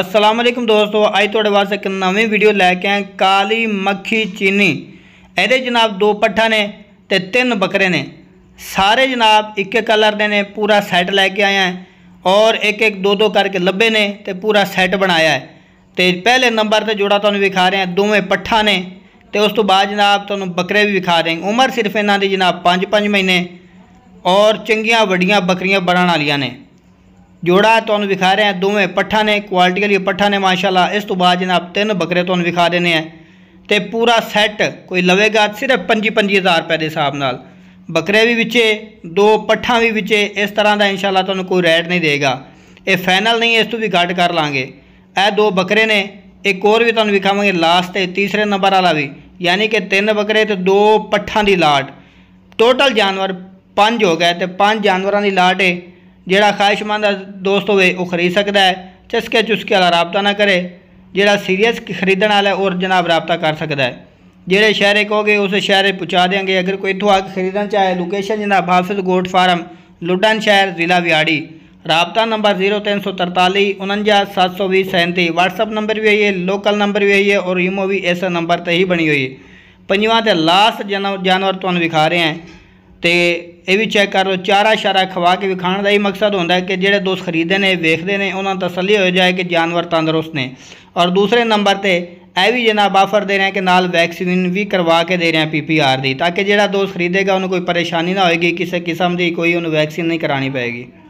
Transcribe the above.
ਅਸਲਾਮ ਅਲੈਕਮ ਦੋਸਤੋ ਅੱਜ ਤੁਹਾਡੇ ਵਾਸਤੇ ਇੱਕ ਨਵੀਂ ਵੀਡੀਓ ਲੈ ਕੇ ਆਏ ਕਾਲੀ ਮੱਖੀ ਚੀਨੀ ਇਹਦੇ ਜਨਾਬ ਦੋ ਪੱਠਾ ਨੇ ਤੇ ਤਿੰਨ ਬੱਕਰੇ ਨੇ ਸਾਰੇ ਜਨਾਬ ਇੱਕ ਇੱਕ ਕਲਰ ਦੇ ਨੇ ਪੂਰਾ ਸੈੱਟ ਲੈ ਕੇ ਆਇਆ ਹੈ ਔਰ ਇੱਕ ਇੱਕ ਦੋ ਦੋ ਕਰਕੇ ਲੱਭੇ ਨੇ ਤੇ ਪੂਰਾ ਸੈੱਟ ਬਣਾਇਆ ਹੈ ਤੇ ਪਹਿਲੇ ਨੰਬਰ ਤੇ ਜੋੜਾ ਤੁਹਾਨੂੰ ਵਿਖਾ ਰਹੇ ਹਾਂ ਦੋਵੇਂ ਪੱਠਾ ਨੇ ਤੇ ਉਸ ਤੋਂ ਬਾਅਦ ਜਨਾਬ ਤੁਹਾਨੂੰ ਬੱਕਰੇ ਵੀ ਵਿਖਾ ਰਹੇ ਉਮਰ ਸਿਰਫ ਇਹਨਾਂ ਦੀ ਜਨਾਬ 5-5 ਮਹੀਨੇ ਔਰ ਚੰਗੀਆਂ ਵੱਡੀਆਂ ਬੱਕਰੀਆਂ ਬਣਨ ਵਾਲੀਆਂ ਨੇ ਜੋੜਾ ਤੁਹਾਨੂੰ ਵਿਖਾ ਰਹੇ ਆ ਦੋਵੇਂ ਪੱਠਾ ਨੇ ਕੁਆਲਿਟੀ ਵਾਲੀ ਪੱਠਾ ਨੇ ਮਾਸ਼ਾਅੱਲਾ ਇਸ ਤੋਂ ਬਾਅਦ ਜਨਾਬ ਤਿੰਨ ਬੱਕਰੇ ਤੁਹਾਨੂੰ ਵਿਖਾ ਦੇਣੇ ਆ ਤੇ ਪੂਰਾ ਸੈੱਟ ਕੋਈ ਲਵੇਗਾ ਸਿਰਫ 55000 ਰੁਪਏ ਦੇ ਹਿਸਾਬ ਨਾਲ ਬੱਕਰੇ ਵੀ ਵਿੱਚੇ ਦੋ ਪੱਠਾ ਵੀ ਵਿੱਚੇ ਇਸ ਤਰ੍ਹਾਂ ਦਾ ਇਨਸ਼ਾਅੱਲਾ ਤੁਹਾਨੂੰ ਕੋਈ ਰੇਟ ਨਹੀਂ ਦੇਗਾ ਇਹ ਫਾਈਨਲ ਨਹੀਂ ਇਸ ਤੋਂ ਵੀ ਘੱਟ ਕਰ ਲਾਂਗੇ ਇਹ ਦੋ ਬੱਕਰੇ ਨੇ ਇੱਕ ਹੋਰ ਵੀ ਤੁਹਾਨੂੰ ਵਿਖਾਵਾਂਗੇ ਲਾਸਟ ਤੇ ਤੀਸਰੇ ਨੰਬਰ ਵਾਲਾ ਵੀ ਯਾਨੀ ਕਿ ਤਿੰਨ ਬੱਕਰੇ ਤੇ ਦੋ ਪੱਠਾ ਦੀ ਲਾਟ ਟੋਟਲ ਜਾਨਵਰ ਪੰਜ ਹੋ ਗਏ ਤੇ ਪੰਜ ਜਾਨਵਰਾਂ ਦੀ ਲਾਟ ਹੈ ਜਿਹੜਾ ਖਾਹਿਸ਼ਮੰਦ ਦੋਸਤ ਹੋਵੇ ਉਹ ਖਰੀਦ ਸਕਦਾ ਹੈ ਚਸਕੇ ਚੁਸਕੇ ਵਾਲਾ ਰਾਬਤਾ ਨਾ ਕਰੇ ਜਿਹੜਾ ਸੀਰੀਅਸ ਖਰੀਦਣ ਵਾਲਾ ਔਰ ਜਨਾਬ ਰਾਬਤਾ ਕਰ ਸਕਦਾ ਹੈ ਜਿਹੜੇ ਸ਼ਹਿਰੇ ਕਹੋਗੇ ਉਸ ਸ਼ਹਿਰੇ ਪਹੁੰਚਾ ਦੇਾਂਗੇ ਅਗਰ ਕੋਈ ਇੱਥੋਂ ਆ ਕੇ ਖਰੀਦਣਾ ਚਾਹੇ ਲੋਕੇਸ਼ਨ ਜਨਾਬ ਹਾਫਿਜ਼ ਗੋਟ ਫਾਰਮ ਲੁੱਡਨ ਸ਼ਹਿਰ ਜ਼ਿਲ੍ਹਾ ਵਿਆੜੀ रबता नंबर जीरो तीन सौ तरताली उनंजा सात सौ बीस सैंती व्हाट्सअप नंबर भी यही है लोकल नंबर भी यही है और ईमो भी ऐसा नंबर तो ही बनी हुई है पंजा तो लास्ट जानवर जानवर तुम विखा रहे हैं ਤੇ ਇਹ ਵੀ ਚੈੱਕ ਕਰ ਲਓ ਚਾਰਾ ਸ਼ਾਰਾ ਖਵਾ ਕੇ ਵੀ ਖਾਣ ਦਾ ਇਹ ਮਕਸਦ ਹੁੰਦਾ ਹੈ ਕਿ ਜਿਹੜੇ ਦੋਸਤ ਖਰੀਦੇ ਨੇ ਵੇਖਦੇ ਨੇ ਉਹਨਾਂ ਦਾ ਤਸੱਲੀ ਹੋ ਜਾਏ ਕਿ ਜਾਨਵਰ ਤੰਦਰੁਸਤ ਨੇ ਔਰ ਦੂਸਰੇ ਨੰਬਰ ਤੇ ਇਹ ਵੀ ਜਨਾਬ ਆਫਰ ਦੇ ਰਹੇ ਕਿ ਨਾਲ ਵੈਕਸੀਨ ਵੀ ਕਰਵਾ ਕੇ ਦੇ ਰਹੇ ਆ ਪੀਪੀਆਰ ਦੀ ਤਾਂ ਕਿ ਜਿਹੜਾ ਦੋਸਤ ਖਰੀਦੇਗਾ ਉਹਨੂੰ ਕੋਈ ਪਰੇਸ਼ਾਨੀ ਨਾ ਹੋਏਗੀ ਕਿਸੇ ਕਿਸਮ ਦੀ ਕੋਈ ਉਹਨੂੰ ਵੈਕਸੀਨ ਨਹੀਂ ਕਰਾਣੀ ਪਵੇਗੀ